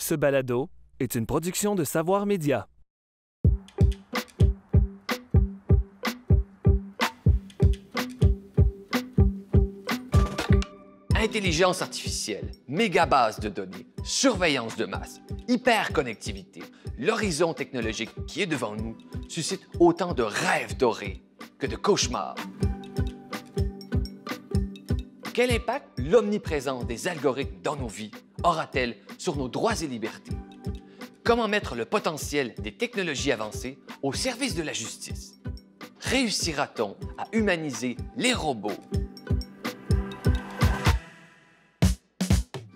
Ce balado est une production de Savoir Média. Intelligence artificielle, méga base de données, surveillance de masse, hyperconnectivité, l'horizon technologique qui est devant nous suscite autant de rêves dorés que de cauchemars. Quel impact l'omniprésence des algorithmes dans nos vies aura-t-elle sur nos droits et libertés? Comment mettre le potentiel des technologies avancées au service de la justice? Réussira-t-on à humaniser les robots?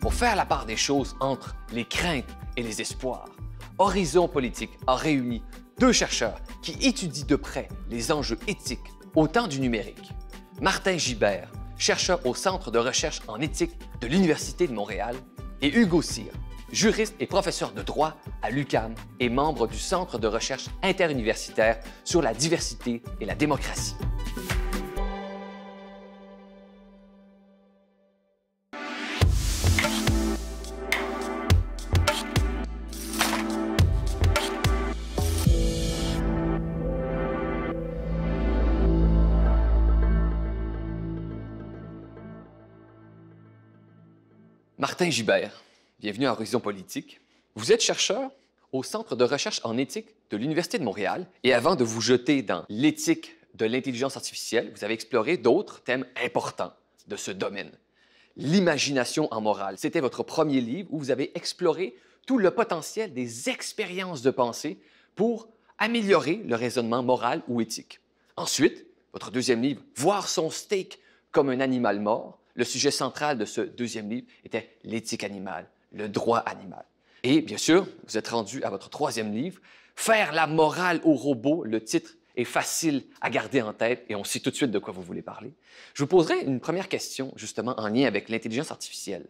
Pour faire la part des choses entre les craintes et les espoirs, Horizon Politique a réuni deux chercheurs qui étudient de près les enjeux éthiques au temps du numérique. Martin Gibert, chercheur au Centre de recherche en éthique de l'Université de Montréal, et Hugo Cyr, juriste et professeur de droit à l'UCAM et membre du Centre de recherche interuniversitaire sur la diversité et la démocratie. Martin Gibert, bienvenue à Horizon Politique. Vous êtes chercheur au Centre de recherche en éthique de l'Université de Montréal et avant de vous jeter dans l'éthique de l'intelligence artificielle, vous avez exploré d'autres thèmes importants de ce domaine. L'imagination en morale, c'était votre premier livre où vous avez exploré tout le potentiel des expériences de pensée pour améliorer le raisonnement moral ou éthique. Ensuite, votre deuxième livre, Voir son steak comme un animal mort, le sujet central de ce deuxième livre était l'éthique animale, le droit animal. Et bien sûr, vous êtes rendu à votre troisième livre, Faire la morale aux robots, le titre est facile à garder en tête et on sait tout de suite de quoi vous voulez parler. Je vous poserai une première question justement en lien avec l'intelligence artificielle.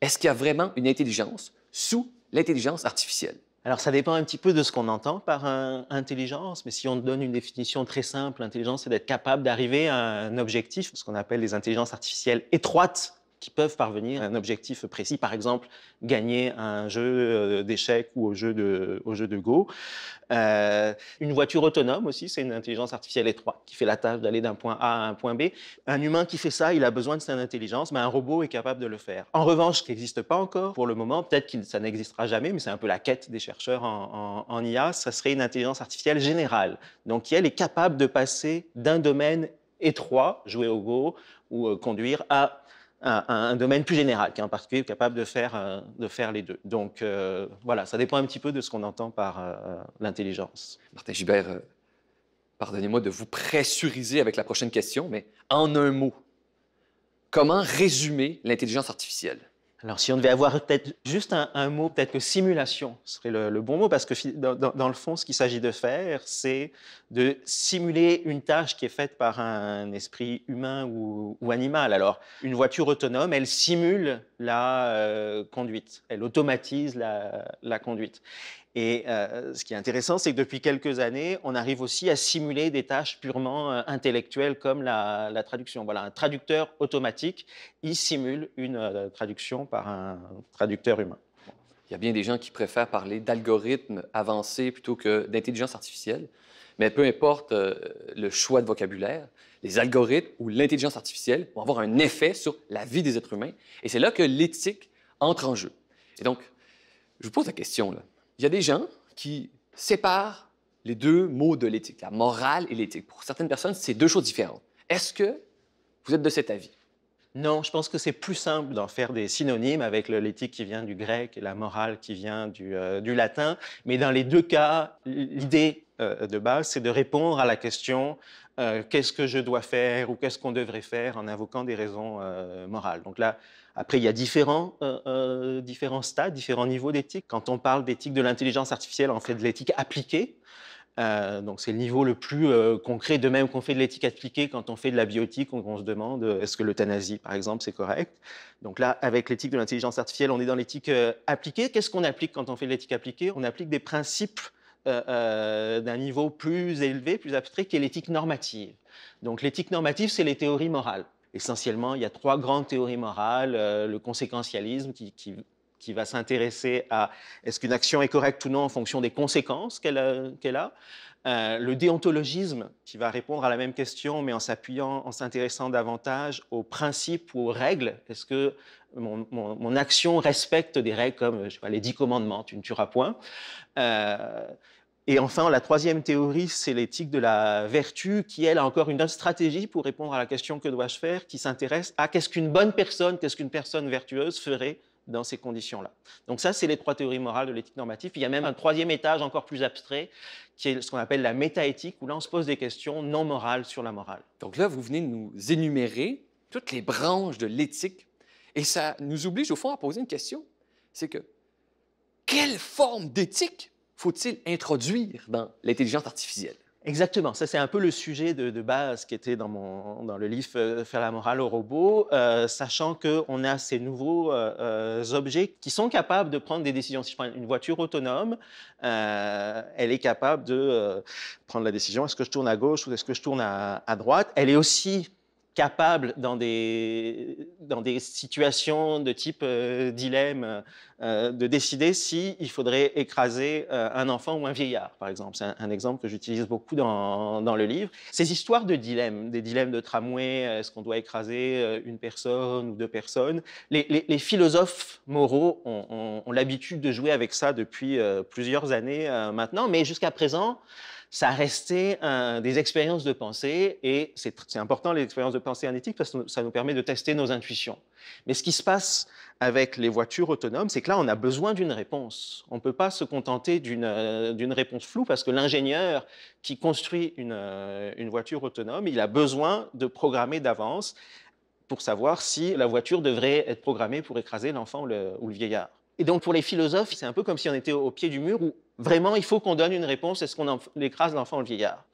Est-ce qu'il y a vraiment une intelligence sous l'intelligence artificielle? Alors, ça dépend un petit peu de ce qu'on entend par intelligence, mais si on donne une définition très simple, l'intelligence, c'est d'être capable d'arriver à un objectif, ce qu'on appelle les intelligences artificielles étroites, qui peuvent parvenir à un objectif précis, par exemple gagner un jeu euh, d'échecs ou au jeu de, au jeu de Go. Euh, une voiture autonome aussi, c'est une intelligence artificielle étroite qui fait la tâche d'aller d'un point A à un point B. Un humain qui fait ça, il a besoin de cette intelligence, mais un robot est capable de le faire. En revanche, ce qui n'existe pas encore pour le moment, peut-être que ça n'existera jamais, mais c'est un peu la quête des chercheurs en, IA, ce serait une intelligence artificielle générale, donc qui elle est capable de passer d'un domaine étroit, jouer au Go ou euh, conduire, à un, domaine plus général, qui est en particulier capable de faire, euh, de faire les deux. Donc euh, voilà, ça dépend un petit peu de ce qu'on entend par euh, l'intelligence. Martin Gibert, pardonnez-moi de vous pressuriser avec la prochaine question, mais en un mot, comment résumer l'intelligence artificielle alors, si on devait avoir peut-être juste un, mot, peut-être que simulation serait le, bon mot, parce que dans, le fond, ce qu'il s'agit de faire, c'est de simuler une tâche qui est faite par un esprit humain ou, animal. Alors, une voiture autonome, elle simule la euh, conduite, elle automatise la conduite. Et euh, ce qui est intéressant, c'est que depuis quelques années, on arrive aussi à simuler des tâches purement euh, intellectuelles comme la, traduction. Voilà, un traducteur automatique, il simule une euh, traduction par un traducteur humain. Il y a bien des gens qui préfèrent parler d'algorithmes avancés plutôt que d'intelligence artificielle. Mais peu importe le choix de vocabulaire, les algorithmes ou l'intelligence artificielle vont avoir un effet sur la vie des êtres humains. Et c'est là que l'éthique entre en jeu. Et donc, je vous pose la question, là il y a des gens qui séparent les deux mots de l'éthique, la morale et l'éthique. Pour certaines personnes, c'est deux choses différentes. Est-ce que vous êtes de cet avis? Non, je pense que c'est plus simple d'en faire des synonymes avec l'éthique qui vient du grec et la morale qui vient euh, du, latin. Mais dans les deux cas, l'idée euh, de base, c'est de répondre à la question euh, qu'est-ce que je dois faire ou qu'est-ce qu'on devrait faire en invoquant des raisons morales. Donc là, après, il y a différents, différents stades, différents niveaux d'éthique. Quand on parle d'éthique de l'intelligence artificielle, on fait de l'éthique appliquée. Euh, donc c'est le niveau le plus euh, concret, de même qu'on fait de l'éthique appliquée quand on fait de la biotique, on, se demande euh, est-ce que l'euthanasie, par exemple, c'est correct. Donc là, avec l'éthique de l'intelligence artificielle, on est dans l'éthique appliquée. Qu'est-ce qu'on applique quand on fait de l'éthique appliquée On applique des principes d'un niveau plus élevé, plus abstrait, qui est l'éthique normative. Donc l'éthique normative, c'est les théories morales. Essentiellement, il y a trois grandes théories morales, le conséquentialisme qui qui va s'intéresser à est-ce qu'une action est correcte ou non en fonction des conséquences qu'elle euh, a. a. Euh, le déontologisme, qui va répondre à la même question, mais en s'appuyant, en s'intéressant davantage aux principes ou aux règles. Est-ce que mon, mon, mon, action respecte des règles comme je les dix commandements, tu ne tueras point euh, et enfin, la troisième théorie, c'est l'éthique de la vertu, qui, elle, a encore une autre stratégie pour répondre à la question que dois-je faire, qui s'intéresse à qu'est-ce qu'une bonne personne, qu'est-ce qu'une personne vertueuse ferait dans ces conditions-là. Donc ça, c'est les trois théories morales de l'éthique normative. Il y a même un troisième étage encore plus abstrait, qui est ce qu'on appelle la métaéthique, où là, on se pose des questions non morales sur la morale. Donc là, vous venez de nous énumérer toutes les branches de l'éthique, et ça nous oblige au fond à poser une question, c'est que quelle forme d'éthique faut-il introduire dans l'intelligence artificielle? Exactement, ça c'est un peu le sujet de, base qui était dans, mon, dans le livre euh, Faire la morale au robot, euh, sachant qu'on a ces nouveaux euh, euh, objets qui sont capables de prendre des décisions. Si je prends une voiture autonome, elle est capable de prendre la décision est-ce que je tourne à gauche ou est-ce que je tourne à, à droite. Elle est aussi Capable dans des, dans des situations de type euh, dilemme euh, de décider s'il il faudrait écraser euh, un enfant ou un vieillard, par exemple. C'est un, exemple que j'utilise beaucoup dans, le livre. Ces histoires de dilemmes, des dilemmes de tramway, est-ce qu'on doit écraser une personne ou deux personnes, les, philosophes moraux ont l'habitude de jouer avec ça depuis plusieurs années maintenant, mais jusqu'à présent, ça restait resté des expériences de pensée, et c'est important les expériences de pensée en éthique parce que ça nous permet de tester nos intuitions. Mais ce qui se passe avec les voitures autonomes, c'est que là, on a besoin d'une réponse. On ne peut pas se contenter euh, d'une réponse floue parce que l'ingénieur qui construit euh, une, voiture autonome, il a besoin de programmer d'avance pour savoir si la voiture devrait être programmée pour écraser l'enfant ou, le, ou le vieillard. Et donc pour les philosophes, c'est un peu comme si on était au pied du mur où Vraiment, il faut qu'on donne une réponse. Est-ce qu'on écrase l'enfant ou le vieillard?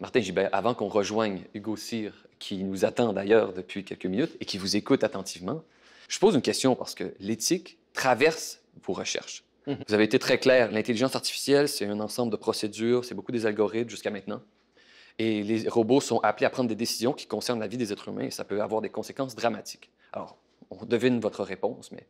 Martin Gibert, avant qu'on rejoigne Hugo Cyr, qui nous attend d'ailleurs depuis quelques minutes et qui vous écoute attentivement, je pose une question parce que l'éthique traverse vos recherches. Mhm. Vous avez été très clair. L'intelligence artificielle, c'est un ensemble de procédures, c'est beaucoup des algorithmes jusqu'à maintenant. Et les robots sont appelés à prendre des décisions qui concernent la vie des êtres humains et ça peut avoir des conséquences dramatiques. Alors, on devine votre réponse, mais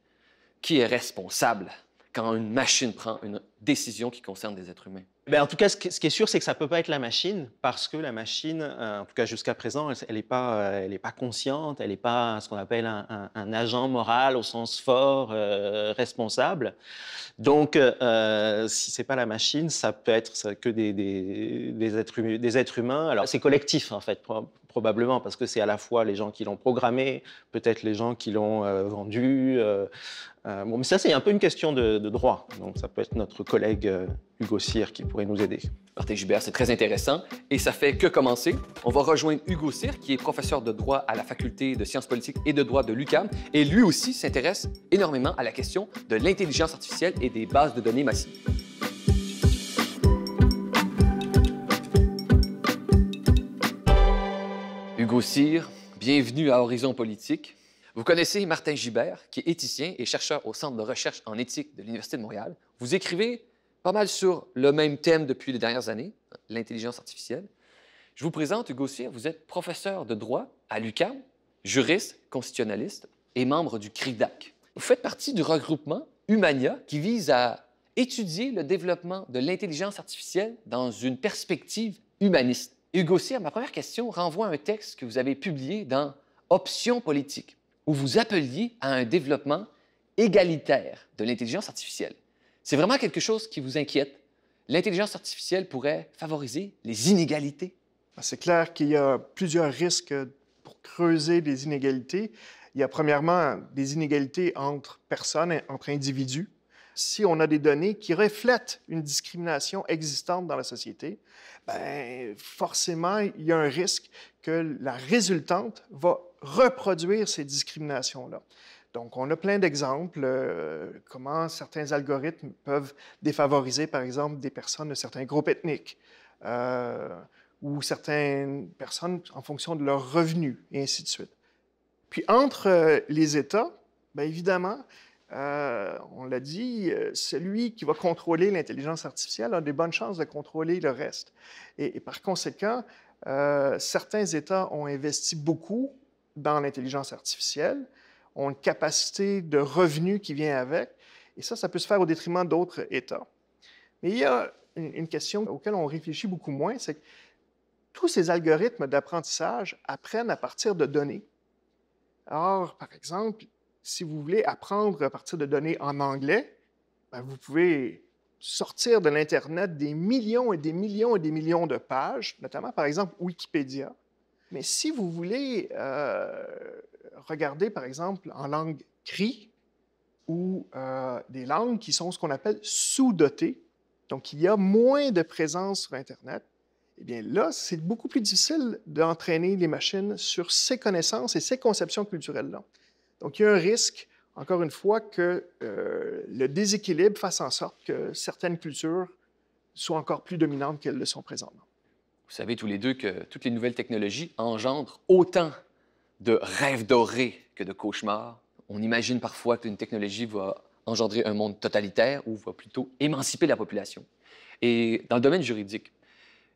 qui est responsable quand une machine prend une décision qui concerne des êtres humains? Ben, en tout cas, ce qui est sûr, c'est que ça ne peut pas être la machine, parce que la machine, euh, en tout cas jusqu'à présent, elle n'est pas, euh, elle pas consciente, elle n'est pas ce qu'on appelle un, agent moral au sens fort, euh, responsable. Donc, si ce n'est pas la machine, ça peut être que des, êtres, des êtres humains. Alors, c'est collectif, en fait, probablement, parce que c'est à la fois les gens qui l'ont programmé, peut-être les gens qui l'ont vendu, euh, bon, mais ça, c'est un peu une question de, droit. Donc, ça peut être notre collègue euh, Hugo Cyr qui pourrait nous aider. Partez, Gibert, c'est très intéressant et ça fait que commencer. On va rejoindre Hugo Cyr, qui est professeur de droit à la Faculté de sciences politiques et de droit de l'UQAM. Et lui aussi s'intéresse énormément à la question de l'intelligence artificielle et des bases de données massives. Hugo Cyr, bienvenue à Horizon Politique. Vous connaissez Martin Gibert, qui est éthicien et chercheur au Centre de recherche en éthique de l'Université de Montréal. Vous écrivez pas mal sur le même thème depuis les dernières années, l'intelligence artificielle. Je vous présente Hugo Cyr, vous êtes professeur de droit à l'UCAM, juriste, constitutionnaliste et membre du CRIDAC. Vous faites partie du regroupement Humania qui vise à étudier le développement de l'intelligence artificielle dans une perspective humaniste. Hugo Cyr, ma première question renvoie à un texte que vous avez publié dans Options politiques où vous appeliez à un développement égalitaire de l'intelligence artificielle. C'est vraiment quelque chose qui vous inquiète. L'intelligence artificielle pourrait favoriser les inégalités. Ben, c'est clair qu'il y a plusieurs risques pour creuser des inégalités. Il y a premièrement des inégalités entre personnes, entre individus. Si on a des données qui reflètent une discrimination existante dans la société, ben, forcément, il y a un risque que la résultante va reproduire ces discriminations-là. Donc, on a plein d'exemples, euh, comment certains algorithmes peuvent défavoriser, par exemple, des personnes de certains groupes ethniques, euh, ou certaines personnes en fonction de leurs revenus, et ainsi de suite. Puis, entre euh, les États, bien évidemment, on l'a dit, celui qui va contrôler l'intelligence artificielle a des bonnes chances de contrôler le reste. Et, et par conséquent, certains États ont investi beaucoup dans l'intelligence artificielle, ont une capacité de revenu qui vient avec, et ça, ça peut se faire au détriment d'autres États. Mais il y a une, question auquel on réfléchit beaucoup moins, c'est que tous ces algorithmes d'apprentissage apprennent à partir de données. Or, par exemple, si vous voulez apprendre à partir de données en anglais, ben, vous pouvez sortir de l'Internet des millions et des millions et des millions de pages, notamment par exemple Wikipédia, mais si vous voulez euh, regarder, par exemple, en langue cri ou euh, des langues qui sont ce qu'on appelle sous-dotées, donc il y a moins de présence sur Internet, eh bien là, c'est beaucoup plus difficile d'entraîner les machines sur ces connaissances et ces conceptions culturelles-là. Donc il y a un risque, encore une fois, que euh, le déséquilibre fasse en sorte que certaines cultures soient encore plus dominantes qu'elles le sont présentement. Vous savez tous les deux que toutes les nouvelles technologies engendrent autant de rêves dorés que de cauchemars. On imagine parfois qu'une technologie va engendrer un monde totalitaire ou va plutôt émanciper la population. Et dans le domaine juridique,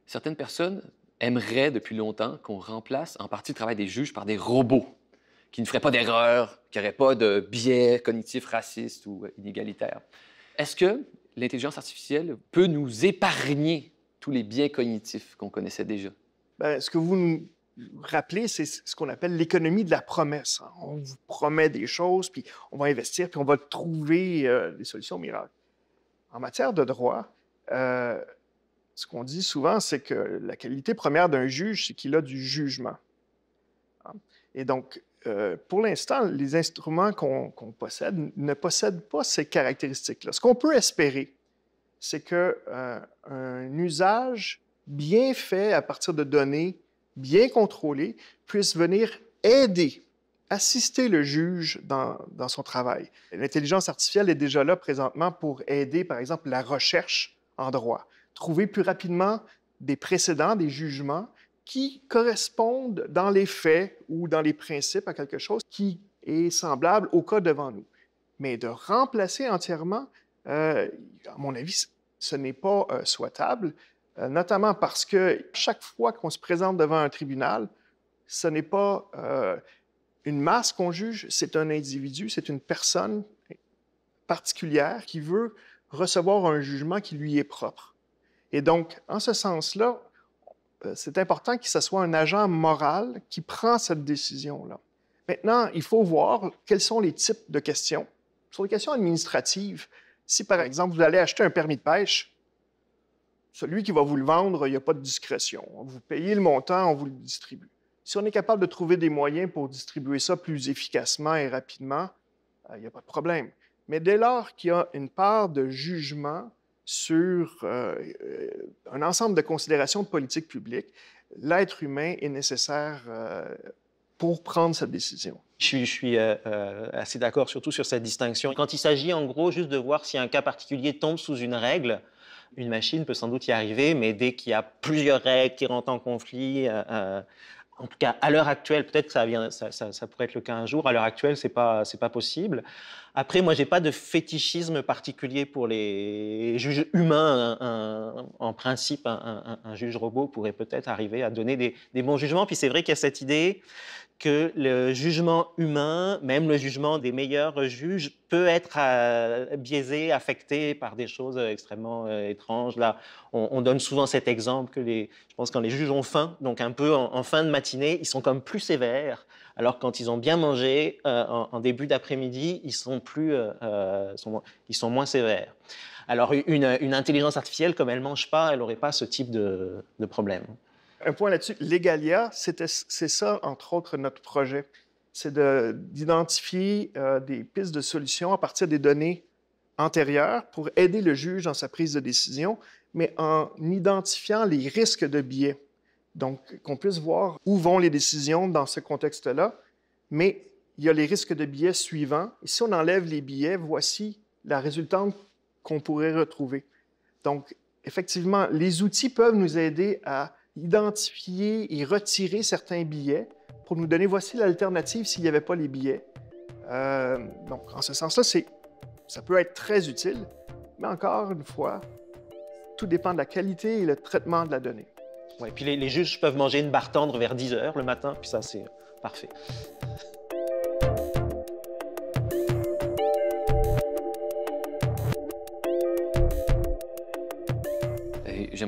certaines personnes aimeraient depuis longtemps qu'on remplace en partie le travail des juges par des robots qui ne feraient pas d'erreurs, qui n'auraient pas de biais cognitifs racistes ou inégalitaires. Est-ce que l'intelligence artificielle peut nous épargner tous les biens cognitifs qu'on connaissait déjà. Ben, ce que vous nous rappelez, c'est ce qu'on appelle l'économie de la promesse. Hein. On vous promet des choses, puis on va investir, puis on va trouver euh, des solutions miracles. En matière de droit, euh, ce qu'on dit souvent, c'est que la qualité première d'un juge, c'est qu'il a du jugement. Hein. Et donc, euh, pour l'instant, les instruments qu'on possède ne possèdent pas ces caractéristiques-là. Ce qu'on peut espérer, c'est qu'un euh, usage bien fait à partir de données bien contrôlées puisse venir aider, assister le juge dans son travail. L'intelligence artificielle est déjà là présentement pour aider, par exemple, la recherche en droit, trouver plus rapidement des précédents, des jugements qui correspondent dans les faits ou dans les principes à quelque chose qui est semblable au cas devant nous. Mais de remplacer entièrement euh, à mon avis, ce n'est pas euh, souhaitable, euh, notamment parce que chaque fois qu'on se présente devant un tribunal, ce n'est pas une masse qu'on juge, c'est un individu, c'est une personne particulière qui veut recevoir un jugement qui lui est propre. Et donc, en ce sens-là, c'est important que ce soit un agent moral qui prend cette décision-là. Maintenant, il faut voir quels sont les types de questions. Sur les questions administratives, si, par exemple, vous allez acheter un permis de pêche, celui qui va vous le vendre, il n'y a pas de discrétion. Vous payez le montant, on vous le distribue. Si on est capable de trouver des moyens pour distribuer ça plus efficacement et rapidement, euh, il n'y a pas de problème. Mais dès lors qu'il y a une part de jugement sur euh, euh, un ensemble de considérations de politique publique, l'être humain est nécessaire pour prendre cette décision. Je suis, euh, euh, assez d'accord surtout sur cette distinction. Quand il s'agit en gros juste de voir si un cas particulier tombe sous une règle, une machine peut sans doute y arriver, mais dès qu'il y a plusieurs règles qui rentrent en conflit, euh, en tout cas à l'heure actuelle, peut-être que ça, ça, pourrait être le cas un jour, à l'heure actuelle, c'est pas, c'est pas possible. Après, moi, j'ai pas de fétichisme particulier pour les juges humains. en principe, un, juge robot pourrait peut-être arriver à donner des, des bons jugements. Puis c'est vrai qu'il y a cette idée que le jugement humain, même le jugement des meilleurs juges, peut être euh, biaisé, affecté par des choses euh, extrêmement euh, étranges. Là, on, donne souvent cet exemple que les, je pense quand les juges ont faim, donc un peu en, fin de matinée, ils sont comme plus sévères, alors quand ils ont bien mangé en, début d'après-midi, ils sont plus, ils sont moins sévères. Alors une, intelligence artificielle, comme elle mange pas, elle n'aurait pas ce type de problème. Un point là-dessus, Legalia, c'est ça, entre autres, notre projet. C'est d'identifier euh, des pistes de solutions à partir des données antérieures pour aider le juge dans sa prise de décision, mais en identifiant les risques de biais. Donc, qu'on puisse voir où vont les décisions dans ce contexte-là, mais il y a les risques de biais suivants. Et si on enlève les biais, voici la résultante qu'on pourrait retrouver. Donc, effectivement, les outils peuvent nous aider à identifier et retirer certains billets pour nous donner voici l'alternative s'il n'y avait pas les billets. Euh, donc, en ce sens-là, ça peut être très utile, mais encore une fois, tout dépend de la qualité et le traitement de la donnée. Oui, puis les, les, juges peuvent manger une barre tendre vers 10 heures le matin, puis ça, c'est parfait.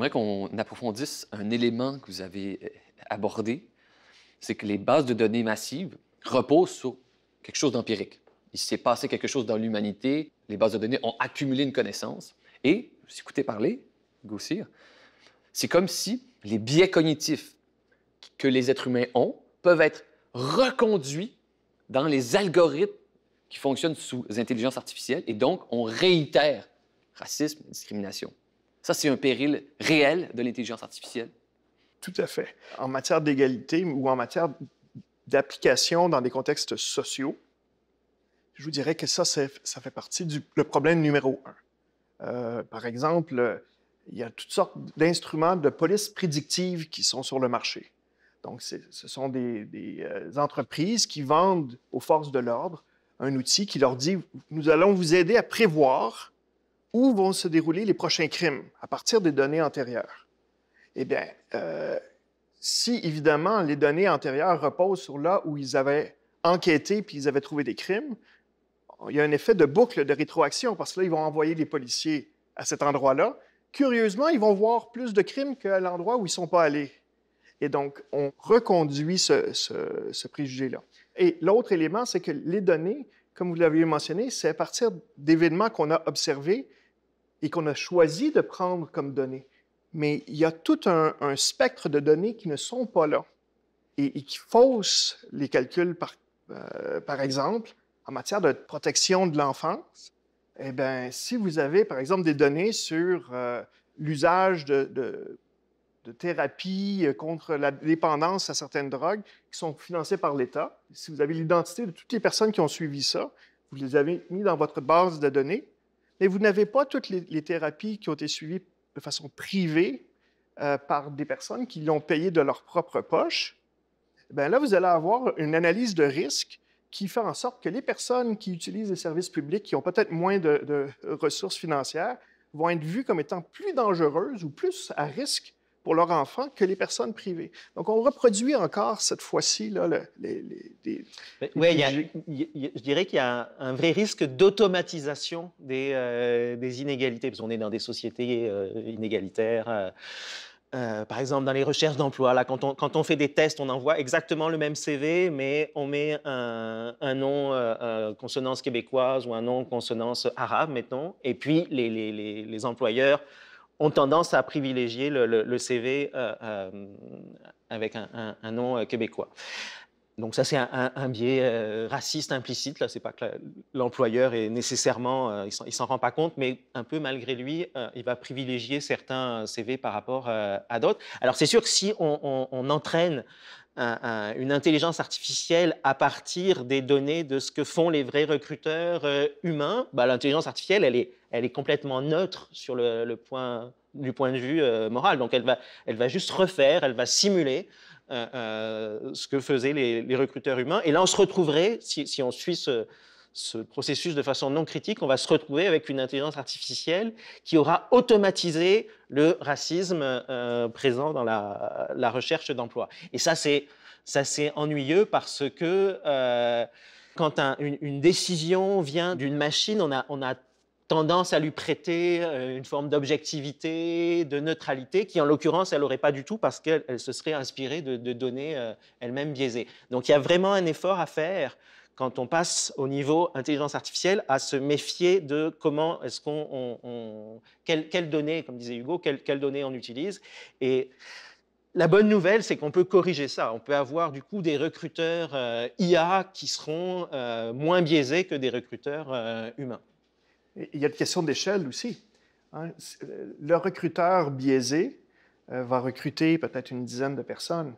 j'aimerais qu'on approfondisse un élément que vous avez euh, abordé, c'est que les bases de données massives reposent sur quelque chose d'empirique. Il s'est passé quelque chose dans l'humanité, les bases de données ont accumulé une connaissance. Et, vous écoutez parler, Gaussir, c'est comme si les biais cognitifs que les êtres humains ont peuvent être reconduits dans les algorithmes qui fonctionnent sous intelligence artificielle et donc on réitère racisme, discrimination. Ça, c'est un péril réel de l'intelligence artificielle. Tout à fait. En matière d'égalité ou en matière d'application dans des contextes sociaux, je vous dirais que ça, ça fait partie du problème numéro un. Euh, par exemple, il y a toutes sortes d'instruments de police prédictive qui sont sur le marché. Donc, ce sont des, euh, entreprises qui vendent aux forces de l'ordre un outil qui leur dit, nous allons vous aider à prévoir où vont se dérouler les prochains crimes à partir des données antérieures. Eh bien, euh, si évidemment les données antérieures reposent sur là où ils avaient enquêté puis ils avaient trouvé des crimes, il y a un effet de boucle de rétroaction parce que là, ils vont envoyer les policiers à cet endroit-là. Curieusement, ils vont voir plus de crimes qu'à l'endroit où ils ne sont pas allés. Et donc, on reconduit ce, ce préjugé-là. Et l'autre élément, c'est que les données comme vous l'aviez mentionné, c'est à partir d'événements qu'on a observés et qu'on a choisi de prendre comme données. Mais il y a tout un, spectre de données qui ne sont pas là et, qui faussent les calculs, par, euh, par exemple, en matière de protection de l'enfance. Eh bien, si vous avez, par exemple, des données sur euh, l'usage de Thérapies euh, contre la dépendance à certaines drogues qui sont financées par l'État. Si vous avez l'identité de toutes les personnes qui ont suivi ça, vous les avez mis dans votre base de données, mais vous n'avez pas toutes les, thérapies qui ont été suivies de façon privée euh, par des personnes qui l'ont payé de leur propre poche. Bien là, vous allez avoir une analyse de risque qui fait en sorte que les personnes qui utilisent les services publics, qui ont peut-être moins de, de ressources financières, vont être vues comme étant plus dangereuses ou plus à risque pour leurs enfants que les personnes privées. Donc, on reproduit encore cette fois-ci là, les, Oui, je dirais qu'il y a un, vrai risque d'automatisation des, euh, des, inégalités, parce qu'on est dans des sociétés euh, inégalitaires. Euh, par exemple, dans les recherches d'emploi, là, quand on, quand on fait des tests, on envoie exactement le même CV, mais on met un, un nom consonance québécoise ou un nom consonance arabe, mettons, et puis les, les, les, les employeurs ont tendance à privilégier le, CV euh, euh, avec un, nom euh, québécois. Donc ça, c'est un, biais raciste implicite. Là, c'est pas que l'employeur est nécessairement, il s'en rend pas compte, mais un peu malgré lui, il va privilégier certains CV par rapport à d'autres. Alors c'est sûr que si on entraîne une intelligence artificielle à partir des données de ce que font les vrais recruteurs euh, humains, bah, l'intelligence artificielle, elle est, elle est complètement neutre sur le, point, du point de vue euh, moral. Donc elle va, elle va juste refaire, elle va simuler euh, ce que faisaient les, recruteurs humains. Et là, on se retrouverait, si, si on suit ce, ce processus de façon non critique, on va se retrouver avec une intelligence artificielle qui aura automatisé le racisme euh, présent dans la, recherche d'emploi. Et ça, c'est ça c'est ennuyeux parce que euh, quand une, décision vient d'une machine, on a, on a tendance à lui prêter euh, une forme d'objectivité, de neutralité, qui en l'occurrence, elle n'aurait pas du tout parce qu'elle se serait inspirée de, données elle-même biaisées. Donc il y a vraiment un effort à faire quand on passe au niveau intelligence artificielle à se méfier de comment est-ce qu'on, quelles, données, comme disait Hugo, quelles, données on utilise. Et la bonne nouvelle, c'est qu'on peut corriger ça. On peut avoir du coup des recruteurs euh, IA qui seront euh, moins biaisés que des recruteurs euh, humains. Il y a une question d'échelle aussi. Hein. Le recruteur biaisé va recruter peut-être une dizaine de personnes,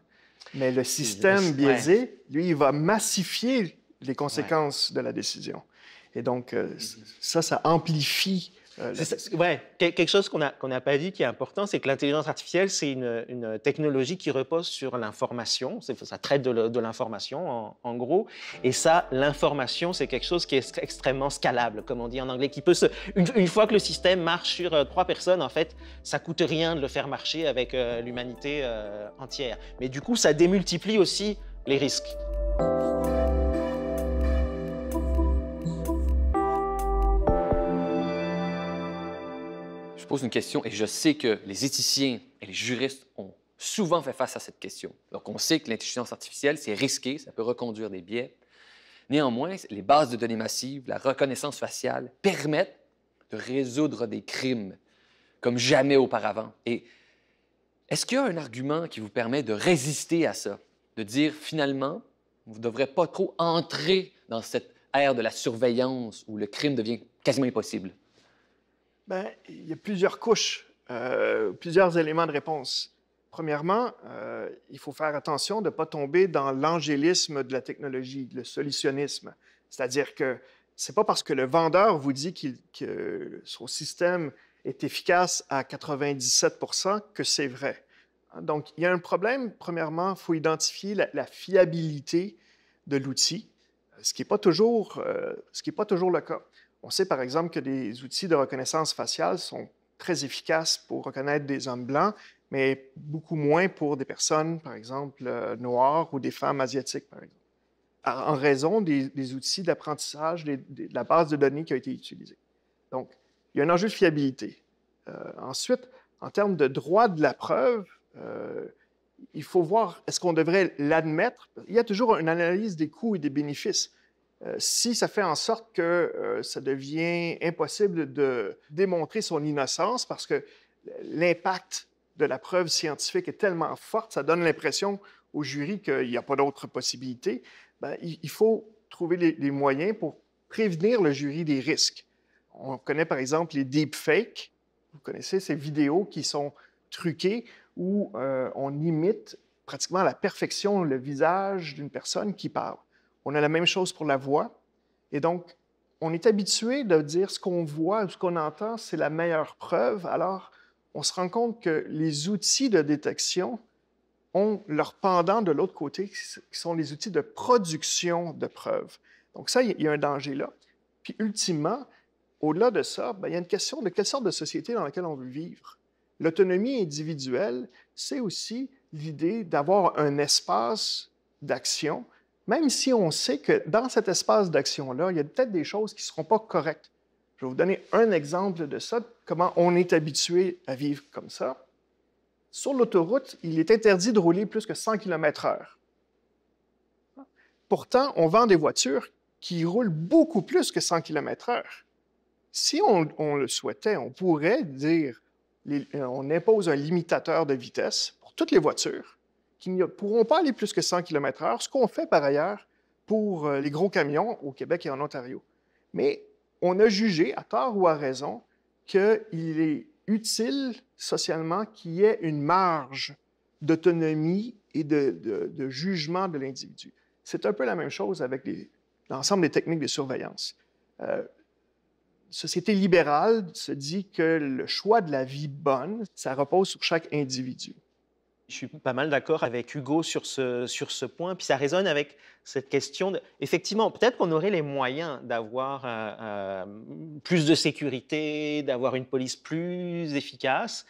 mais le système biaisé, lui, il va massifier les conséquences de la décision. Et donc, euh, mm-hmm. ça, ça amplifie. Euh, oui, ouais, quelque chose qu'on n'a pas dit qui est important, c'est que l'intelligence artificielle, c'est une, technologie qui repose sur l'information. Ça traite de l'information, en, gros. Et ça, l'information, c'est quelque chose qui est extrêmement scalable, comme on dit en anglais, qui peut se. Une, fois que le système marche sur euh, trois personnes, en fait, ça coûte rien de le faire marcher avec l'humanité entière. Mais du coup, ça démultiplie aussi les risques. pose une question, et je sais que les éthiciens et les juristes ont souvent fait face à cette question. Donc, on sait que l'intelligence artificielle, c'est risqué, ça peut reconduire des biais. Néanmoins, les bases de données massives, la reconnaissance faciale permettent de résoudre des crimes comme jamais auparavant. Et est-ce qu'il y a un argument qui vous permet de résister à ça, de dire finalement, vous ne devrez pas trop entrer dans cette ère de la surveillance où le crime devient quasiment impossible? Ben, il y a plusieurs couches, euh, plusieurs éléments de réponse. Premièrement, euh, il faut faire attention de ne pas tomber dans l'angélisme de la technologie, le solutionnisme. C'est-à-dire que c'est pas parce que le vendeur vous dit que son système est efficace à 97 que c'est vrai. Donc, il y a un problème. Premièrement, il faut identifier la, fiabilité de l'outil, ce qui n'est pas, toujours, euh, ce qui est pas toujours le cas. On sait par exemple que des outils de reconnaissance faciale sont très efficaces pour reconnaître des hommes blancs, mais beaucoup moins pour des personnes, par exemple, euh, noires ou des femmes asiatiques, par exemple, en raison des, outils d'apprentissage, de la base de données qui a été utilisée. Donc, il y a un enjeu de fiabilité. Euh, ensuite, en termes de droit de la preuve, euh, il faut voir, est-ce qu'on devrait l'admettre? Il y a toujours une analyse des coûts et des bénéfices. Euh, si ça fait en sorte que euh, ça devient impossible de démontrer son innocence parce que l'impact de la preuve scientifique est tellement forte, ça donne l'impression au jury qu'il n'y a pas d'autre possibilité, ben, il faut trouver les, moyens pour prévenir le jury des risques. On connaît par exemple les deepfakes. Vous connaissez ces vidéos qui sont truquées où euh, on imite pratiquement à la perfection le visage d'une personne qui parle. On a la même chose pour la voix. Et donc, on est habitué de dire ce qu'on voit ou ce qu'on entend, c'est la meilleure preuve. Alors, on se rend compte que les outils de détection ont leur pendant de l'autre côté, qui sont les outils de production de preuves. Donc ça, il y a un danger là. Puis ultimement, au-delà de ça, ben, il y a une question de quelle sorte de société dans laquelle on veut vivre. L'autonomie individuelle, c'est aussi l'idée d'avoir un espace d'action même si on sait que dans cet espace d'action-là, il y a peut-être des choses qui ne seront pas correctes. Je vais vous donner un exemple de ça, comment on est habitué à vivre comme ça. Sur l'autoroute, il est interdit de rouler plus que 100 km/h. Pourtant, on vend des voitures qui roulent beaucoup plus que 100 km/h. Si on, le souhaitait, on pourrait dire, on impose un limitateur de vitesse pour toutes les voitures qui ne pourront pas aller plus que 100 km/h, ce qu'on fait par ailleurs pour euh, les gros camions au Québec et en Ontario. Mais on a jugé, à tort ou à raison, qu'il est utile socialement qu'il y ait une marge d'autonomie et de, jugement de l'individu. C'est un peu la même chose avec l'ensemble des techniques de surveillance. La euh, société libérale se dit que le choix de la vie bonne, ça repose sur chaque individu. Je suis pas mal d'accord avec Hugo sur ce, sur ce point. Puis ça résonne avec cette question. De... Effectivement, peut-être qu'on aurait les moyens d'avoir euh, euh, plus de sécurité, d'avoir une police plus efficace.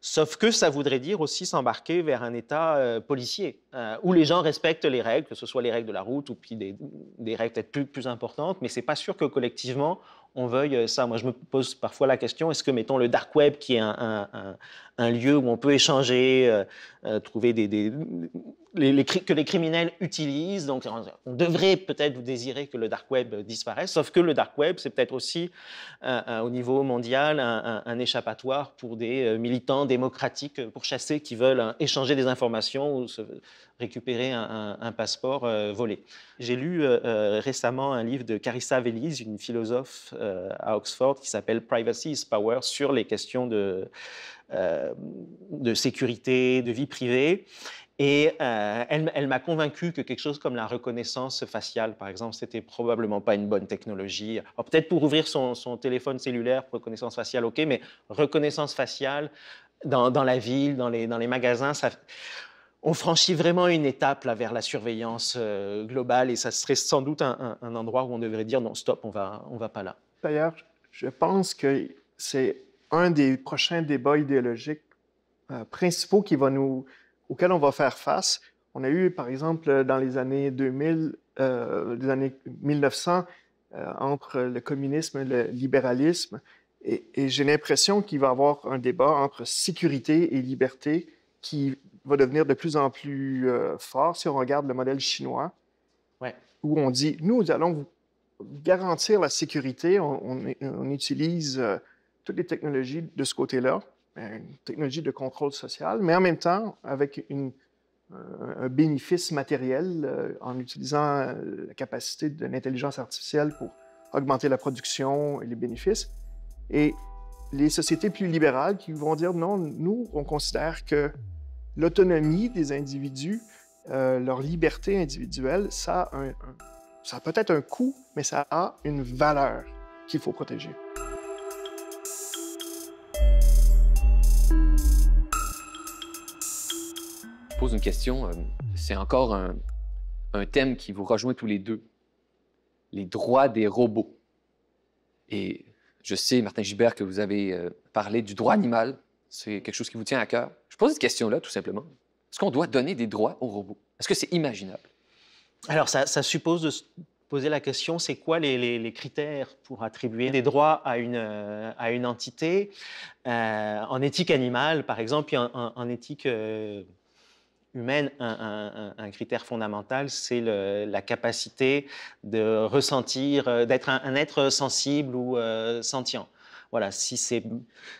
Sauf que ça voudrait dire aussi s'embarquer vers un État euh, policier, où les gens respectent les règles, que ce soit les règles de la route ou puis des, des règles peut-être plus, plus importantes, mais c'est pas sûr que collectivement on veuille ça. Moi, je me pose parfois la question est-ce que, mettons, le dark web, qui est un, un lieu où on peut échanger, euh, euh, trouver des, que les criminels utilisent. Donc, on devrait peut-être désirer que le dark web disparaisse, sauf que le dark web, c'est peut-être aussi, euh, au niveau mondial, un, échappatoire pour des militants démocratiques pourchassés qui veulent échanger des informations ou récupérer un, passeport volé. J'ai lu récemment un livre de Carissa Veliz, une philosophe à Oxford, qui s'appelle Privacy is Power, sur les questions de euh, de sécurité, de vie privée. Et euh, elle, m'a convaincu que quelque chose comme la reconnaissance faciale, par exemple, c'était probablement pas une bonne technologie. peut-être pour ouvrir son, téléphone cellulaire, reconnaissance faciale, ok, mais reconnaissance faciale dans, la ville, dans les, magasins, ça, on franchit vraiment une étape vers la surveillance euh, globale et ça serait sans doute un, endroit où on devrait dire non, stop, on va, on va pas là. D'ailleurs, je pense que c'est un des prochains débats idéologiques euh, principaux qui auxquels on va faire face. On a eu, par exemple, dans les années 2000, euh, les années 1900, euh, entre le communisme et le libéralisme. Et, j'ai l'impression qu'il va y avoir un débat entre sécurité et liberté qui va devenir de plus en plus fort si on regarde le modèle chinois, où on dit, nous allons garantir la sécurité, on utilise toutes les technologies de ce côté-là, ben, une technologie de contrôle social, mais en même temps avec une, euh, un bénéfice matériel euh, en utilisant euh, la capacité de l'intelligence artificielle pour augmenter la production et les bénéfices. Et les sociétés plus libérales qui vont dire non, nous, on considère que l'autonomie des individus, leur liberté individuelle, ça ça a peut-être un coût, mais ça a une valeur qu'il faut protéger. pose une question. Euh, c'est encore un, thème qui vous rejoint tous les deux. Les droits des robots. Et je sais, Martin Gibert, que vous avez euh, parlé du droit animal. C'est quelque chose qui vous tient à cœur. Je pose cette question-là, tout simplement. Est-ce qu'on doit donner des droits aux robots? Est-ce que c'est imaginable? Alors, ça, suppose de se poser la question, c'est quoi les, critères pour attribuer des droits à une, à une entité? Euh, en éthique animale, par exemple, et en, en, en éthique humaine, un, critère fondamental, c'est la capacité de ressentir, euh, d'être un, être sensible ou euh, sentient. Voilà, si c'est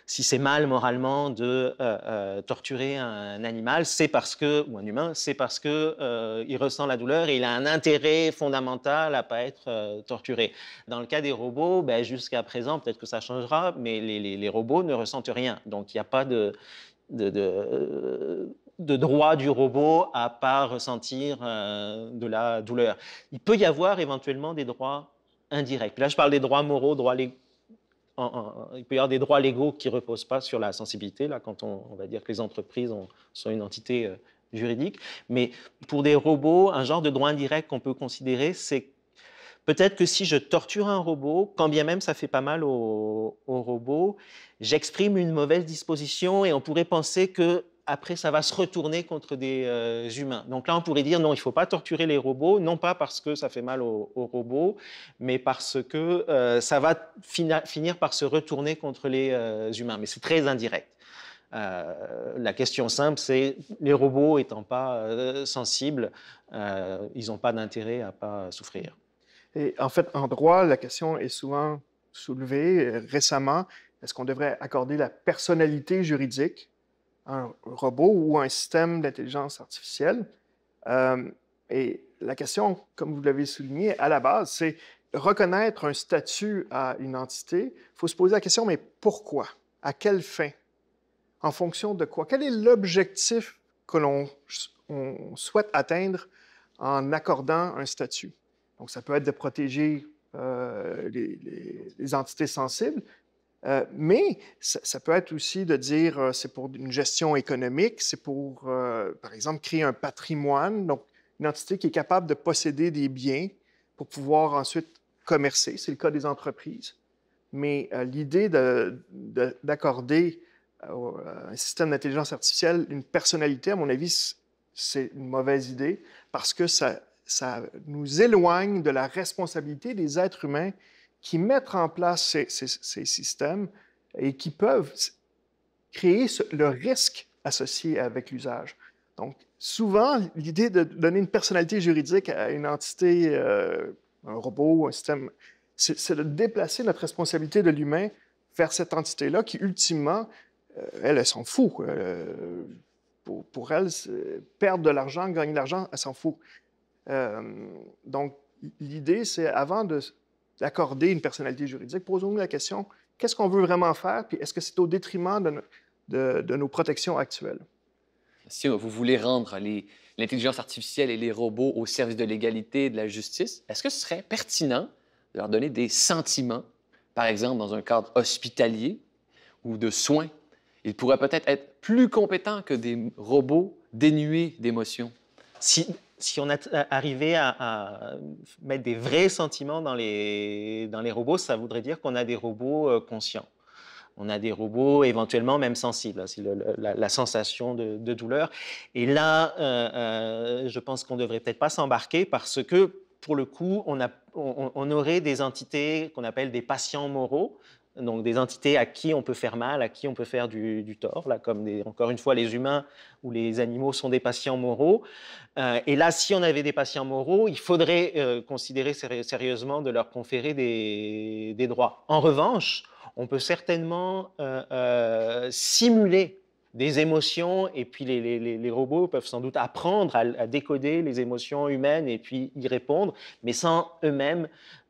si mal moralement de euh, torturer un animal, c'est parce que ou un humain, c'est parce que il ressent la douleur et il a un intérêt fondamental à pas être torturé. Dans le cas des robots, ben, jusqu'à présent, peut-être que ça changera, mais les, les, robots ne ressentent rien, donc il n'y a pas de, de, de de droit du robot à ne pas ressentir euh, de la douleur. Il peut y avoir éventuellement des droits indirects. Là, je parle des droits moraux, droits il peut y avoir des droits légaux qui ne reposent pas sur la sensibilité, là, quand on, va dire que les entreprises sont une entité euh, juridique. Mais pour des robots, un genre de droit indirect qu'on peut considérer, c'est peut-être que si je torture un robot, quand bien même ça fait pas mal au, au robot, j'exprime une mauvaise disposition et on pourrait penser que après, ça va se retourner contre des euh, humains. Donc là, on pourrait dire non, il ne faut pas torturer les robots, non pas parce que ça fait mal aux, robots, mais parce que euh, ça va finir par se retourner contre les euh, humains. Mais c'est très indirect. la question simple, c'est les robots étant pas sensibles, ils n'ont pas d'intérêt à pas souffrir. Et en fait, en droit, la question est souvent soulevée récemment. Est-ce qu'on devrait accorder la personnalité juridique un robot ou un système d'intelligence artificielle. Euh, et la question, comme vous l'avez souligné, à la base, c'est reconnaître un statut à une entité. Il faut se poser la question, mais pourquoi? À quelle fin? En fonction de quoi? Quel est l'objectif que l'on souhaite atteindre en accordant un statut? Donc, ça peut être de protéger euh, les entités sensibles, euh, mais ça, peut être aussi de dire euh, c'est pour une gestion économique, c'est pour, euh, par exemple, créer un patrimoine, donc une entité qui est capable de posséder des biens pour pouvoir ensuite commercer. C'est le cas des entreprises. Mais l'idée d'accorder à un système d'intelligence artificielle une personnalité, à mon avis, c'est une mauvaise idée parce que ça, ça nous éloigne de la responsabilité des êtres humains qui mettent en place ces, systèmes et qui peuvent créer le risque associé avec l'usage. Donc, souvent, l'idée de donner une personnalité juridique à une entité, euh, un robot, un système, c'est de déplacer notre responsabilité de l'humain vers cette entité-là qui, ultimement, euh, elle, elle s'en fout. Euh, pour, pour, elle, perdre de l'argent, gagner de l'argent, elle s'en fout. donc, l'idée, c'est avant de d'accorder une personnalité juridique, posons-nous la question qu'est-ce qu'on veut vraiment faire, puis est-ce que c'est au détriment de, nos protections actuelles? Si vous voulez rendre l'intelligence artificielle et les robots au service de l'égalité et de la justice, est-ce que ce serait pertinent de leur donner des sentiments, par exemple dans un cadre hospitalier ou de soins? Ils pourraient peut-être être plus compétents que des robots dénués d'émotions. Si si on arrivait à, à, mettre des vrais sentiments dans les, dans les robots, ça voudrait dire qu'on a des robots euh, conscients. On a des robots éventuellement même sensibles, hein, c'est la, sensation de, douleur. Et là, euh, euh, je pense qu'on ne devrait peut-être pas s'embarquer parce que, pour le coup, on aurait des entités qu'on appelle des patients moraux, donc des entités à qui on peut faire mal, à qui on peut faire du, tort, comme encore une fois les humains ou les animaux sont des patients moraux. Euh, et là, si on avait des patients moraux, il faudrait euh, considérer sérieusement de leur conférer des, droits. En revanche, on peut certainement euh, simuler des émotions, et puis les, robots peuvent sans doute apprendre à, décoder les émotions humaines et puis y répondre, mais sans eux-mêmes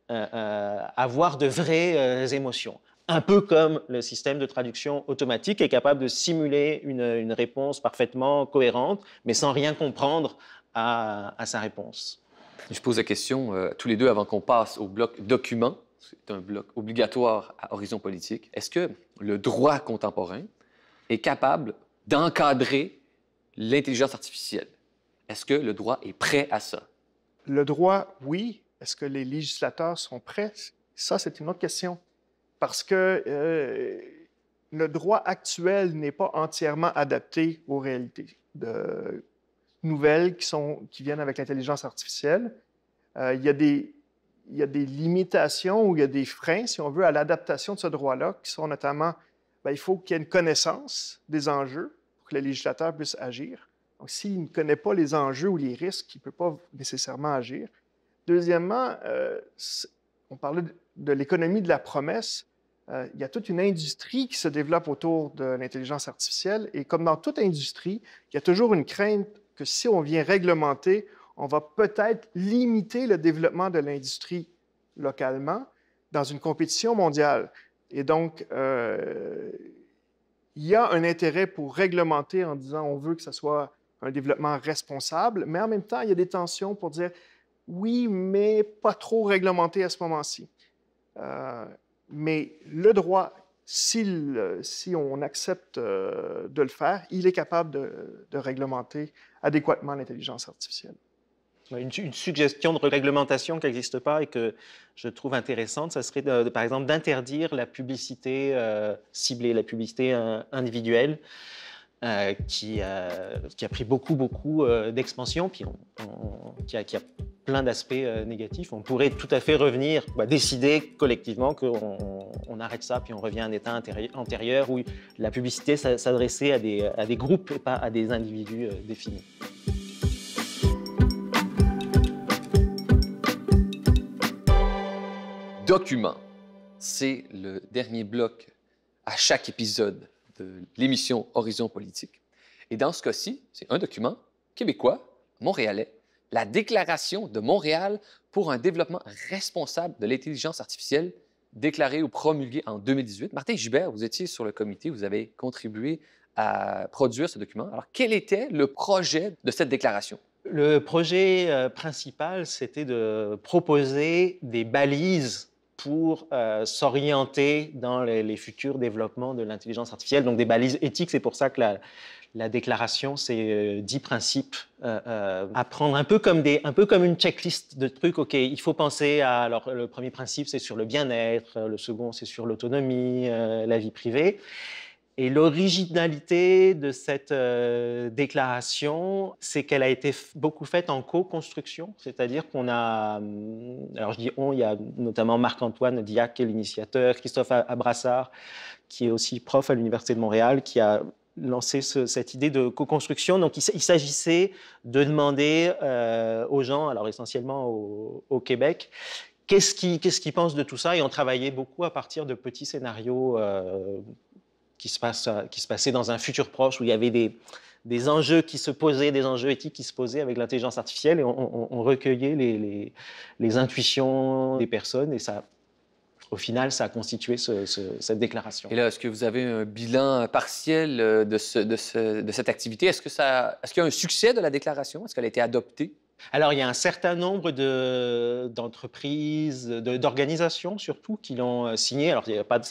avoir de vraies émotions un peu comme le système de traduction automatique, est capable de simuler une, réponse parfaitement cohérente, mais sans rien comprendre à, sa réponse. Je pose la question euh, tous les deux avant qu'on passe au bloc document. C'est un bloc obligatoire à horizon politique. Est-ce que le droit contemporain est capable d'encadrer l'intelligence artificielle? Est-ce que le droit est prêt à ça? Le droit, oui. Est-ce que les législateurs sont prêts? Ça, c'est une autre question parce que euh, le droit actuel n'est pas entièrement adapté aux réalités de nouvelles qui, sont, qui viennent avec l'intelligence artificielle. Euh, il, y a des, il, y a des, limitations ou il y a des freins, si on veut, à l'adaptation de ce droit-là, qui sont notamment, ben, il faut qu'il y ait une connaissance des enjeux pour que le législateur puisse agir. Donc, s'il ne connaît pas les enjeux ou les risques, il ne peut pas nécessairement agir. Deuxièmement, euh, on parlait de l'économie de la promesse. Euh, il y a toute une industrie qui se développe autour de l'intelligence artificielle. Et comme dans toute industrie, il y a toujours une crainte que si on vient réglementer, on va peut-être limiter le développement de l'industrie localement dans une compétition mondiale. Et donc, euh, il y a un intérêt pour réglementer en disant on veut que ce soit un développement responsable, mais en même temps, il y a des tensions pour dire oui, mais pas trop réglementé à ce moment-ci. Euh, mais le droit, euh, si on accepte euh, de le faire, il est capable de, réglementer adéquatement l'intelligence artificielle. Une, suggestion de réglementation qui n'existe pas et que je trouve intéressante, ça serait par exemple d'interdire la publicité euh, ciblée, la publicité individuelle. qui, a pris beaucoup, beaucoup d'expansion, puis qui, qui a plein d'aspects euh, négatifs. On pourrait tout à fait revenir, bah, décider collectivement qu'on on arrête ça, puis on revient à un état antérieur où la publicité s'adressait à des, à des groupes et pas à des individus euh, définis. Document, c'est le dernier bloc à chaque épisode de l'émission Horizon Politique. Et dans ce cas-ci, c'est un document québécois, montréalais, la Déclaration de Montréal pour un développement responsable de l'intelligence artificielle déclarée ou promulguée en 2018. Martin Gibert, vous étiez sur le comité, vous avez contribué à produire ce document. Alors, quel était le projet de cette déclaration? Le projet euh, principal, c'était de proposer des balises pour euh, s'orienter dans les, les, futurs développements de l'intelligence artificielle, donc des balises éthiques. C'est pour ça que la, la déclaration, c'est euh, dix principes euh, euh, à prendre un peu comme un peu comme une checklist de trucs. Ok, il faut penser à. Alors, le premier principe, c'est sur le bien-être. Le second, c'est sur l'autonomie, la vie privée. Et l'originalité de cette déclaration, c'est qu'elle a été beaucoup faite en co-construction, c'est-à-dire qu'on a, hum, alors je dis on, il y a notamment Marc-Antoine Diac qui est l'initiateur, Christophe Abrassard, qui est aussi prof à l'Université de Montréal, qui a lancer cette idée de co-construction. Donc, il, s'agissait de demander euh, aux gens, alors essentiellement au, Québec, qu'est-ce qu'ils pensent de tout ça. Et on travaillait beaucoup à partir de petits scénarios euh, qui, se qui se passaient dans un futur proche où il y avait des, des enjeux qui se posaient, des enjeux éthiques qui se posaient avec l'intelligence artificielle et on, recueillait les, les, intuitions des personnes et ça, au final, ça a constitué cette déclaration. Et là, est-ce que vous avez un bilan partiel euh, de, cette activité? Est-ce qu'il y a un succès de la déclaration? Est-ce qu'elle a été adoptée? Alors, il y a un certain nombre d'entreprises, d'organisations surtout, qui l'ont euh, signé. Alors, il y a pas,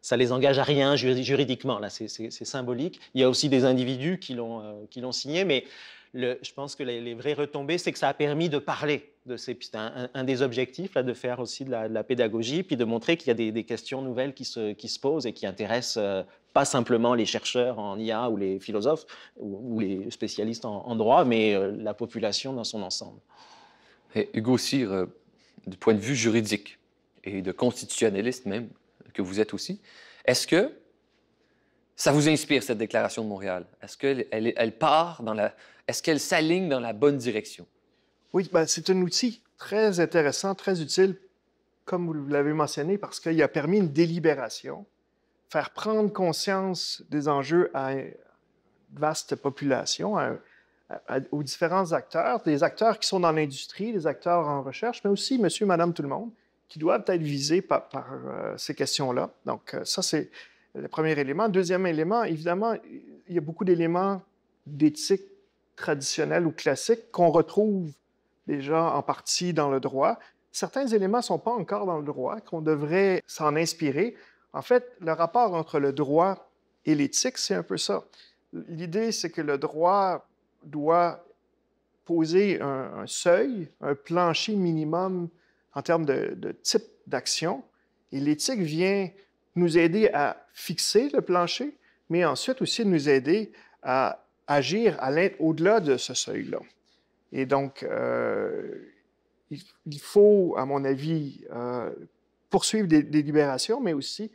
ça les engage à rien juridiquement, là, c'est symbolique. Il y a aussi des individus qui l'ont euh, signé, mais je pense que les, les vraies retombées, c'est que ça a permis de parler c'est un, des objectifs là, de faire aussi de la, pédagogie, puis de montrer qu'il y a des, questions nouvelles qui se, posent et qui intéressent euh, pas simplement les chercheurs en IA ou les philosophes ou, les spécialistes en, droit, mais euh, la population dans son ensemble. Hugo Cyr, euh, du point de vue juridique et de constitutionnaliste même, que vous êtes aussi, est-ce que ça vous inspire, cette déclaration de Montréal? Est-ce qu'elle part dans la... Est-ce qu'elle s'aligne dans la bonne direction? Oui, ben, c'est un outil très intéressant, très utile, comme vous l'avez mentionné, parce qu'il a permis une délibération, faire prendre conscience des enjeux à une vaste population, aux différents acteurs, des acteurs qui sont dans l'industrie, des acteurs en recherche, mais aussi monsieur, madame, tout le monde, qui doivent être visés par, euh, ces questions-là. Donc, euh, ça, c'est le premier élément. Deuxième élément, évidemment, il y a beaucoup d'éléments d'éthique traditionnelle ou classique qu'on retrouve déjà en partie dans le droit. Certains éléments ne sont pas encore dans le droit, qu'on devrait s'en inspirer. En fait, le rapport entre le droit et l'éthique, c'est un peu ça. L'idée, c'est que le droit doit poser un, seuil, un plancher minimum en termes de, de type d'action. Et l'éthique vient nous aider à fixer le plancher, mais ensuite aussi nous aider à agir au-delà de ce seuil-là. Et donc, euh, il, faut, à mon avis, euh, poursuivre des, délibérations, libérations, mais aussi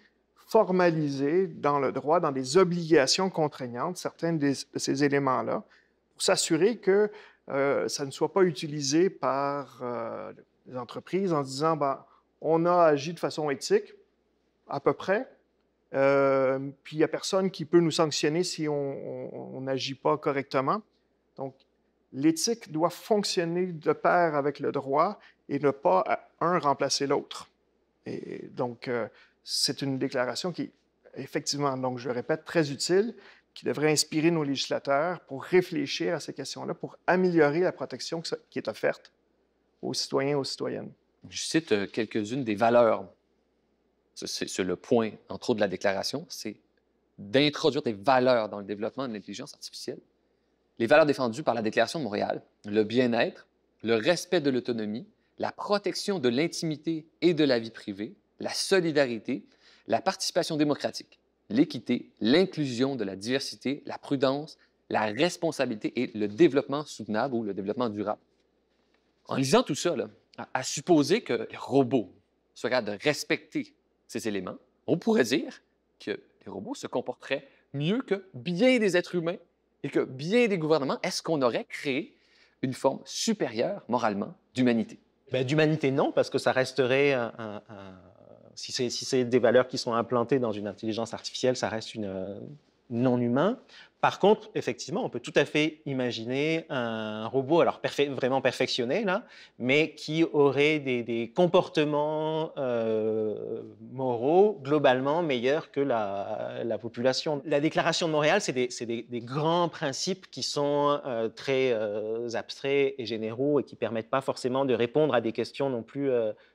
formaliser dans le droit, dans des obligations contraignantes, certains de ces éléments-là, pour s'assurer que euh, ça ne soit pas utilisé par les entreprises en disant ben, on a agi de façon éthique, à peu près, puis il n'y a personne qui peut nous sanctionner si on n'agit pas correctement. Donc, L'éthique doit fonctionner de pair avec le droit et ne pas un remplacer l'autre. Et donc, euh, c'est une déclaration qui est effectivement, donc je le répète, très utile, qui devrait inspirer nos législateurs pour réfléchir à ces questions-là, pour améliorer la protection qui est offerte aux citoyens et aux citoyennes. Je cite euh, quelques-unes des valeurs. C'est le point, entre autres, de la déclaration, c'est d'introduire des valeurs dans le développement de l'intelligence artificielle, les valeurs défendues par la Déclaration de Montréal, le bien-être, le respect de l'autonomie, la protection de l'intimité et de la vie privée, la solidarité, la participation démocratique, l'équité, l'inclusion de la diversité, la prudence, la responsabilité et le développement soutenable ou le développement durable. En lisant tout ça, à, supposer que les robots soient de respecter ces éléments, on pourrait dire que les robots se comporteraient mieux que bien des êtres humains et que bien des gouvernements, est-ce qu'on aurait créé une forme supérieure moralement d'humanité? Ben, d'humanité, non, parce que ça resterait si c'est des valeurs qui sont implantées dans une intelligence artificielle, ça reste une, euh, non humain. Par contre, effectivement, on peut tout à fait imaginer un robot, alors vraiment perfectionné, là, mais qui aurait des, comportements euh, moraux globalement meilleurs que la, population. La déclaration de Montréal, c'est des, grands principes qui sont euh, très euh, abstraits et généraux et qui ne permettent pas forcément de répondre à des questions non plus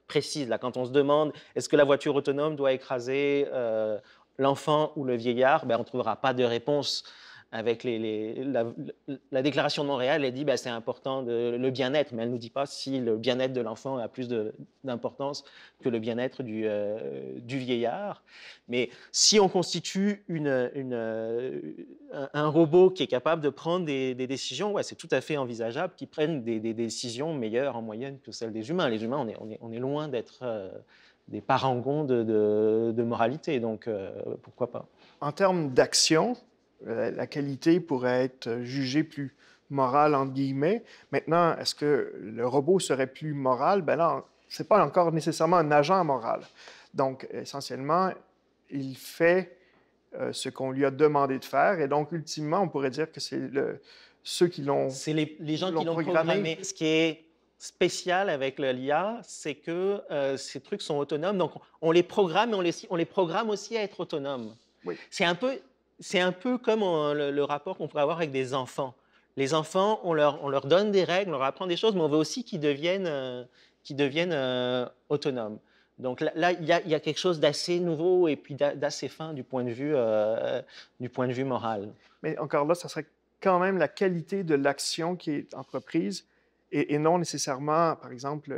précises. Là, quand on se demande, est-ce que la voiture autonome doit écraser l'enfant ou le vieillard, ben, on ne trouvera pas de réponse avec la, déclaration de Montréal, elle dit ben, c'est important de, le bien-être, mais elle ne nous dit pas si le bien-être de l'enfant a plus d'importance que le bien-être euh, du, vieillard. Mais si on constitue un robot qui est capable de prendre des, décisions, ouais, c'est tout à fait envisageable qu'il prenne des, décisions meilleures en moyenne que celles des humains. Les humains, on est, loin d'être... Euh, des parangons de, moralité. Donc, euh, pourquoi pas En termes d'action, euh, la, qualité pourrait être jugée plus morale, entre guillemets. Maintenant, est-ce que le robot serait plus moral? Ben là, ce pas encore nécessairement un agent moral. Donc, essentiellement, il fait euh, ce qu'on lui a demandé de faire. Et donc, ultimement, on pourrait dire que c'est ceux qui l'ont. C'est les, gens qui l'ont programmé. programmé. Ce qui est spécial avec l'IA, c'est que euh, ces trucs sont autonomes. Donc, on les programme et on les, on les programme aussi à être autonomes. C'est un peu, c'est un peu comme euh, le, rapport qu'on pourrait avoir avec des enfants. Les enfants, on leur, on leur donne des règles, on leur apprend des choses, mais on veut aussi qu'ils deviennent, euh, deviennent autonomes. Donc là, il y, a quelque chose d'assez nouveau et puis d'assez fin du point de vue, du point de vue moral. Mais encore là, ça serait quand même la qualité de l'action qui est entreprise et, non nécessairement, par exemple,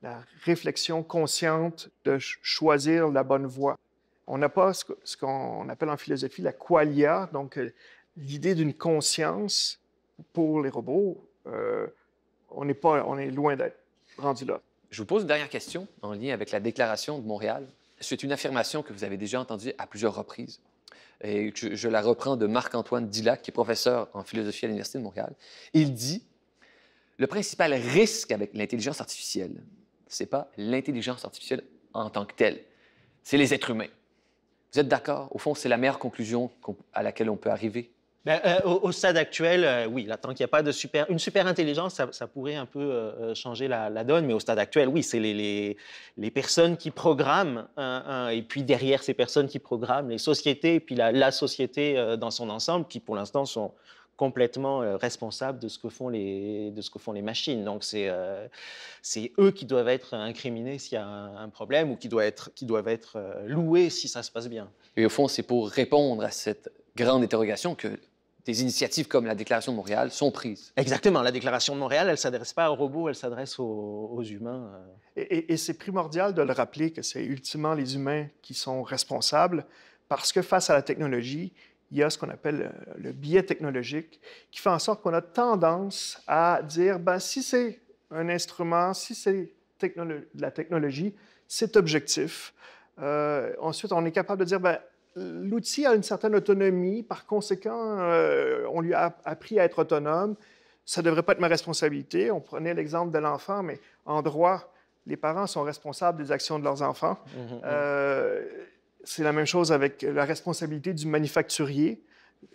la, réflexion consciente de choisir la bonne voie. On n'a pas ce, qu'on appelle en philosophie la qualia, donc euh, l'idée d'une conscience pour les robots. Euh, on, est pas, on est loin d'être rendu là. Je vous pose une dernière question en lien avec la déclaration de Montréal. C'est une affirmation que vous avez déjà entendue à plusieurs reprises. Et je, je la reprends de Marc-Antoine Dillac, qui est professeur en philosophie à l'Université de Montréal. Il dit le principal risque avec l'intelligence artificielle, ce n'est pas l'intelligence artificielle en tant que telle, c'est les êtres humains. Vous êtes d'accord? Au fond, c'est la meilleure conclusion à laquelle on peut arriver. Ben, euh, au, stade actuel, euh, oui, tant qu'il n'y a pas de super... Une super intelligence, ça, pourrait un peu euh, changer la, donne, mais au stade actuel, oui, c'est les, personnes qui programment, hein, hein, et puis derrière ces personnes qui programment, les sociétés, et puis la société dans son ensemble, qui pour l'instant sont, complètement euh, responsables de ce que font les, machines. Donc euh, c'est eux qui doivent être incriminés s'il y a un, problème ou qui doivent être, euh, loués si ça se passe bien. Et au fond, c'est pour répondre à cette grande interrogation que des initiatives comme la Déclaration de Montréal sont prises. Exactement. La Déclaration de Montréal, elle ne s'adresse pas aux robots, elle s'adresse aux, humains. Et, et c'est primordial de le rappeler que c'est ultimement les humains qui sont responsables parce que face à la technologie, il y a ce qu'on appelle euh, le, biais technologique, qui fait en sorte qu'on a tendance à dire, ben, si c'est un instrument, si c'est de la technologie, c'est objectif. Euh, ensuite, on est capable de dire, ben, l'outil a une certaine autonomie, par conséquent, euh, on lui a appris à être autonome. Ça ne devrait pas être ma responsabilité. On prenait l'exemple de l'enfant, mais en droit, les parents sont responsables des actions de leurs enfants. Mmh, mmh, mmh c'est la même chose avec la responsabilité du manufacturier.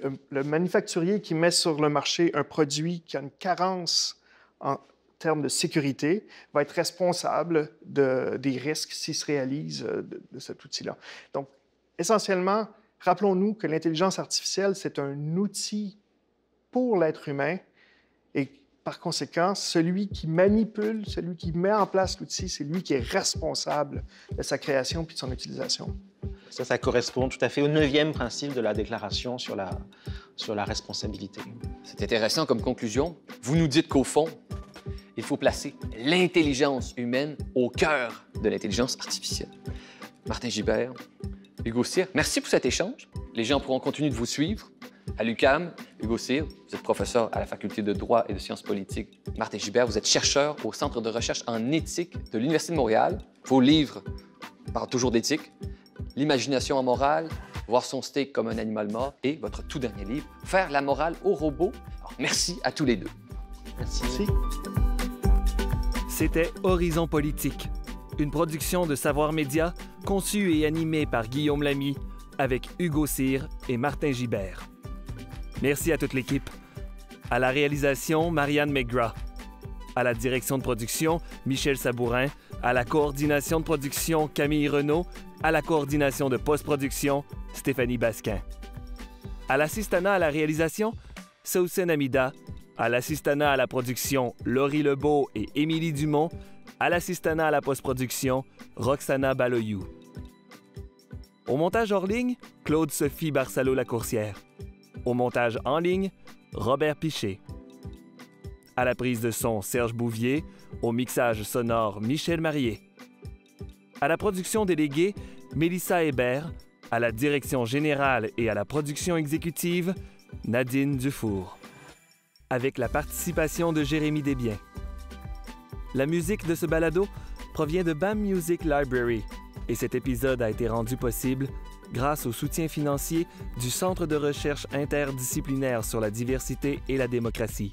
Euh, le manufacturier qui met sur le marché un produit qui a une carence en termes de sécurité va être responsable de, des risques s'il se réalise euh, de, cet outil-là. Donc, essentiellement, rappelons-nous que l'intelligence artificielle, c'est un outil pour l'être humain et par conséquent, celui qui manipule, celui qui met en place l'outil, c'est lui qui est responsable de sa création puis de son utilisation. Ça, ça correspond tout à fait au neuvième principe de la déclaration sur la, sur la responsabilité. C'est intéressant comme conclusion. Vous nous dites qu'au fond, il faut placer l'intelligence humaine au cœur de l'intelligence artificielle. Martin Gibert, Hugo Cyr, merci pour cet échange. Les gens pourront continuer de vous suivre à l'UCAM, Hugo Cyr, vous êtes professeur à la Faculté de droit et de sciences politiques. Martin Gibert, vous êtes chercheur au Centre de recherche en éthique de l'Université de Montréal. Vos livres parlent toujours d'éthique. L'imagination en morale, voir son steak comme un animal mort et votre tout dernier livre, Faire la morale aux robots. merci à tous les deux. Merci. merci. C'était Horizon Politique, une production de Savoir Média conçue et animée par Guillaume Lamy avec Hugo Cyr et Martin Gibert. Merci à toute l'équipe. À la réalisation, Marianne Megra, À la direction de production, Michel Sabourin. À la coordination de production, Camille Renault. À la coordination de post-production, Stéphanie Basquin. À l'assistana à la réalisation, Saoussen Amida. À l'assistana à la production, Laurie Lebeau et Émilie Dumont. À l'assistana à la post-production, Roxana Baloyou. Au montage hors ligne, Claude-Sophie Barcelo-Lacourcière. Au montage en ligne, Robert Pichet. À la prise de son, Serge Bouvier. Au mixage sonore, Michel Marié. À la production déléguée, Melissa Hébert. À la direction générale et à la production exécutive, Nadine Dufour. Avec la participation de Jérémy Desbiens. La musique de ce balado provient de BAM Music Library et cet épisode a été rendu possible grâce au soutien financier du Centre de recherche interdisciplinaire sur la diversité et la démocratie.